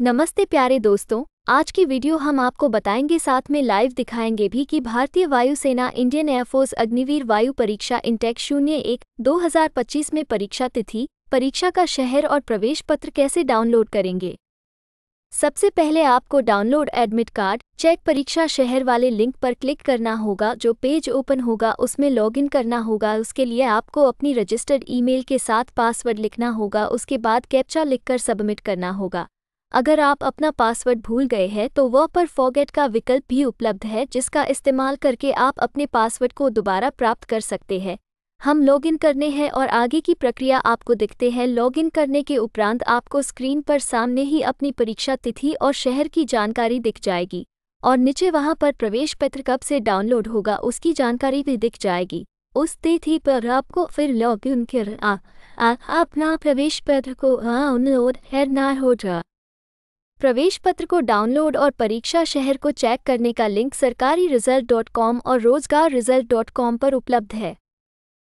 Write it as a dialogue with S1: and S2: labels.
S1: नमस्ते प्यारे दोस्तों आज की वीडियो हम आपको बताएंगे साथ में लाइव दिखाएंगे भी कि भारतीय वायुसेना इंडियन एयरफोर्स अग्निवीर वायु परीक्षा इंटेक शून्य एक दो में परीक्षा तिथि परीक्षा का शहर और प्रवेश पत्र कैसे डाउनलोड करेंगे सबसे पहले आपको डाउनलोड एडमिट कार्ड चेक परीक्षा शहर वाले लिंक पर क्लिक करना होगा जो पेज ओपन होगा उसमें लॉगिन करना होगा उसके लिए आपको अपनी रजिस्टर्ड ईमेल के साथ पासवर्ड लिखना होगा उसके बाद कैप्चा लिखकर सबमिट करना होगा अगर आप अपना पासवर्ड भूल गए हैं तो वह पर फॉगेट का विकल्प भी उपलब्ध है जिसका इस्तेमाल करके आप अपने पासवर्ड को दोबारा प्राप्त कर सकते हैं हम लॉगिन करने हैं और आगे की प्रक्रिया आपको दिखते हैं लॉगिन करने के उपरांत आपको स्क्रीन पर सामने ही अपनी परीक्षा तिथि और शहर की जानकारी दिख जाएगी और नीचे वहाँ पर प्रवेश पत्र कब से डाउनलोड होगा उसकी जानकारी भी दिख जाएगी उस तिथि पर आपको फिर लॉग इन कर आ, आ, अपना प्रवेश पत्र को डाउनलोड हो होगा प्रवेश पत्र को डाउनलोड और परीक्षा शहर को चेक करने का लिंक सरकारी रिजल्ट डॉट कॉम और रोजगार रिजल्ट डॉट कॉम पर उपलब्ध है